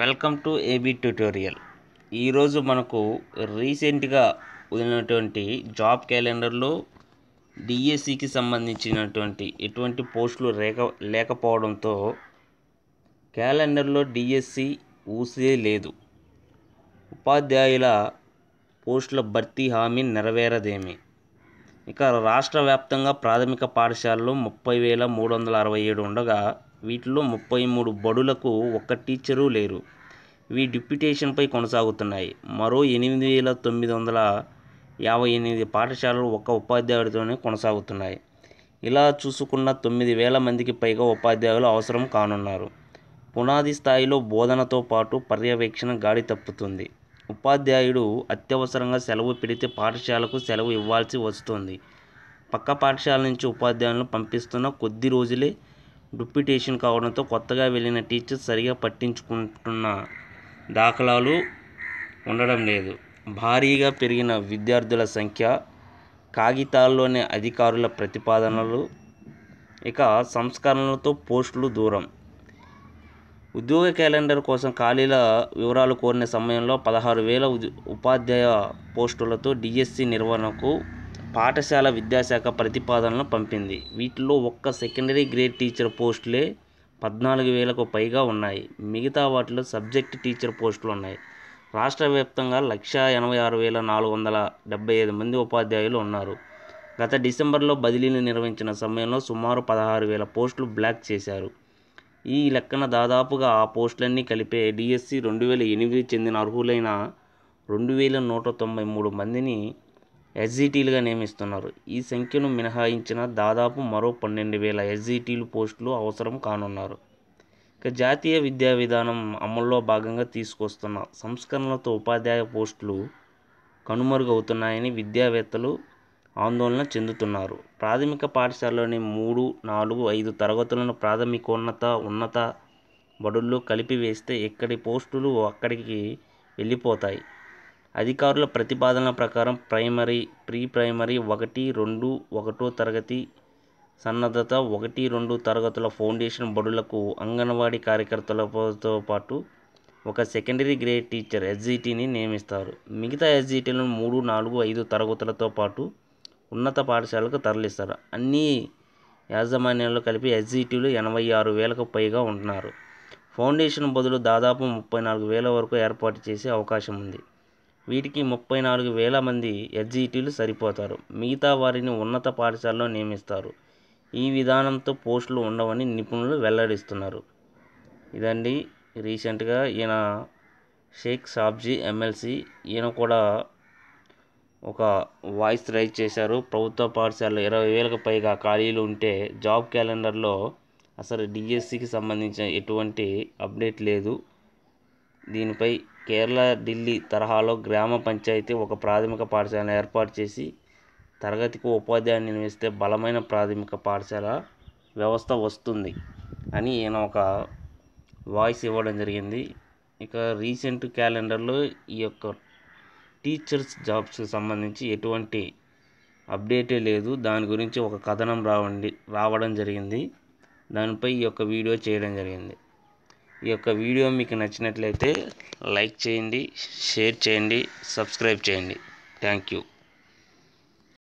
welcome to AB tutorial ఈరోజు మనకు రీసెంట్గా వదిలినటువంటి జాబ్ క్యాలెండర్లో డిఎస్సికి సంబంధించినటువంటి ఎటువంటి పోస్టులు లేక లేకపోవడంతో క్యాలెండర్లో డిఎస్సి ఊసే లేదు ఉపాధ్యాయుల పోస్టుల భర్తీ హామీ నెరవేరదేమి ఇక రాష్ట్ర వ్యాప్తంగా ప్రాథమిక పాఠశాలలో ముప్పై వేల మూడు వందల అరవై ఏడు ఉండగా వీటిలో ముప్పై మూడు బడులకు ఒక్క టీచరు లేరు ఇవి డిప్యుటేషన్పై కొనసాగుతున్నాయి మరో ఎనిమిది వేల తొమ్మిది వందల యాభై ఎనిమిది పాఠశాలలు ఒక్క ఉపాధ్యాయుడితోనే కొనసాగుతున్నాయి ఇలా చూసుకున్న తొమ్మిది వేల మందికి పైగా ఉపాధ్యాయులు అవసరం కానున్నారు పునాది స్థాయిలో బోధనతో పాటు పర్యవేక్షణ గాడి తప్పుతుంది ఉపాధ్యాయుడు అత్యవసరంగా సెలవు పెడితే పాఠశాలకు సెలవు ఇవ్వాల్సి వస్తుంది పక్క పాఠశాల నుంచి ఉపాధ్యాయులను పంపిస్తున్న కొద్ది రోజులే డిప్యుటేషన్ కావడంతో కొత్తగా వెళ్ళిన టీచర్స్ సరిగా పట్టించుకుంటున్న దాఖలాలు ఉండడం లేదు భారీగా పెరిగిన విద్యార్థుల సంఖ్య కాగితాల్లోనే అధికారుల ప్రతిపాదనలు ఇక సంస్కరణలతో పోస్టులు దూరం ఉద్యోగ క్యాలెండర్ కోసం ఖాళీల వివరాలు కోరిన సమయంలో పదహారు వేల ఉపాధ్యాయ పోస్టులతో డిఎస్సి నిర్వహణకు పాఠశాల విద్యాశాఖ ప్రతిపాదనలను పంపింది వీటిలో ఒక్క సెకండరీ గ్రేడ్ టీచర్ పోస్టులే పద్నాలుగు వేలకు పైగా ఉన్నాయి మిగతా వాటిలో సబ్జెక్ట్ టీచర్ పోస్టులు ఉన్నాయి రాష్ట్ర వ్యాప్తంగా లక్షా ఎనభై ఆరు వేల నాలుగు వందల డెబ్బై ఐదు మంది ఉపాధ్యాయులు ఉన్నారు గత డిసెంబర్లో బదిలీని నిర్వహించిన సమయంలో సుమారు పదహారు వేల పోస్టులు బ్లాక్ చేశారు ఈ లెక్కన దాదాపుగా ఆ పోస్టులన్నీ కలిపే డిఎస్సి రెండు వేల ఎనిమిది చెందిన అర్హులైన రెండు వేల నూట తొంభై మూడు మందిని ఎస్జిటిలుగా నియమిస్తున్నారు ఈ సంఖ్యను మినహాయించిన దాదాపు మరో పన్నెండు వేల ఎస్జిటిలు పోస్టులు అవసరం కానున్నారు ఇక జాతీయ విద్యా విధానం అమల్లో భాగంగా తీసుకొస్తున్న సంస్కరణలతో ఉపాధ్యాయ పోస్టులు కనుమరుగవుతున్నాయని విద్యావేత్తలు ఆందోళన చెందుతున్నారు ప్రాథమిక పాఠశాలలోని మూడు నాలుగు ఐదు తరగతులను ప్రాథమికోన్నత ఉన్నత బడుల్లో కలిపివేస్తే ఇక్కడి పోస్టులు అక్కడికి వెళ్ళిపోతాయి అధికారుల ప్రతిపాదనల ప్రకారం ప్రైమరీ ప్రీ ప్రైమరీ ఒకటి రెండు ఒకటో తరగతి సన్నద్ధత ఒకటి రెండు తరగతుల ఫౌండేషన్ బడులకు అంగన్వాడీ కార్యకర్తలతో పాటు ఒక సెకండరీ గ్రేడ్ టీచర్ ఎస్జీటీని నియమిస్తారు మిగతా ఎస్జీటీలను మూడు నాలుగు ఐదు తరగతులతో పాటు ఉన్నత పాఠశాలకు తరలిస్తారు అన్ని యాజమాన్యాలు కలిపి ఎస్జీటీలు ఎనభై ఆరు వేలకు పైగా ఉంటున్నారు ఫౌండేషన్ బదులు దాదాపు ముప్పై నాలుగు వేల వరకు ఏర్పాటు చేసే అవకాశం ఉంది వీటికి ముప్పై నాలుగు వేల మంది ఎస్జీటీలు సరిపోతారు మిగతా వారిని ఉన్నత పాఠశాలలో నియమిస్తారు ఈ విధానంతో పోస్టులు ఉండవని నిపుణులు వెల్లడిస్తున్నారు ఇదండి రీసెంట్గా ఈయన షేక్ సాబ్జీ ఎమ్మెల్సీ ఈయన కూడా ఒక వాయిస్ రైజ్ చేశారు ప్రభుత్వ పాఠశాలలో ఇరవై వేలకు పైగా ఖాళీలు ఉంటే జాబ్ క్యాలెండర్లో అసలు డిఎస్సికి సంబంధించిన ఎటువంటి అప్డేట్ లేదు దీనిపై కేరళ ఢిల్లీ తరహాలో గ్రామ పంచాయతీ ఒక ప్రాథమిక పాఠశాలను ఏర్పాటు చేసి తరగతికి ఉపాధ్యాయుని నియమిస్తే బలమైన ప్రాథమిక పాఠశాల వ్యవస్థ వస్తుంది అని ఈయన ఒక వాయిస్ ఇవ్వడం జరిగింది ఇక రీసెంట్ క్యాలెండర్లో ఈ యొక్క టీచర్స్ జాబ్స్కి సంబంధించి ఎటువంటి అప్డేటే లేదు దాని గురించి ఒక కథనం రావండి రావడం జరిగింది దానిపై ఈ యొక్క వీడియో చేయడం జరిగింది ఈ యొక్క వీడియో మీకు నచ్చినట్లయితే లైక్ చేయండి షేర్ చేయండి సబ్స్క్రైబ్ చేయండి థ్యాంక్ యూ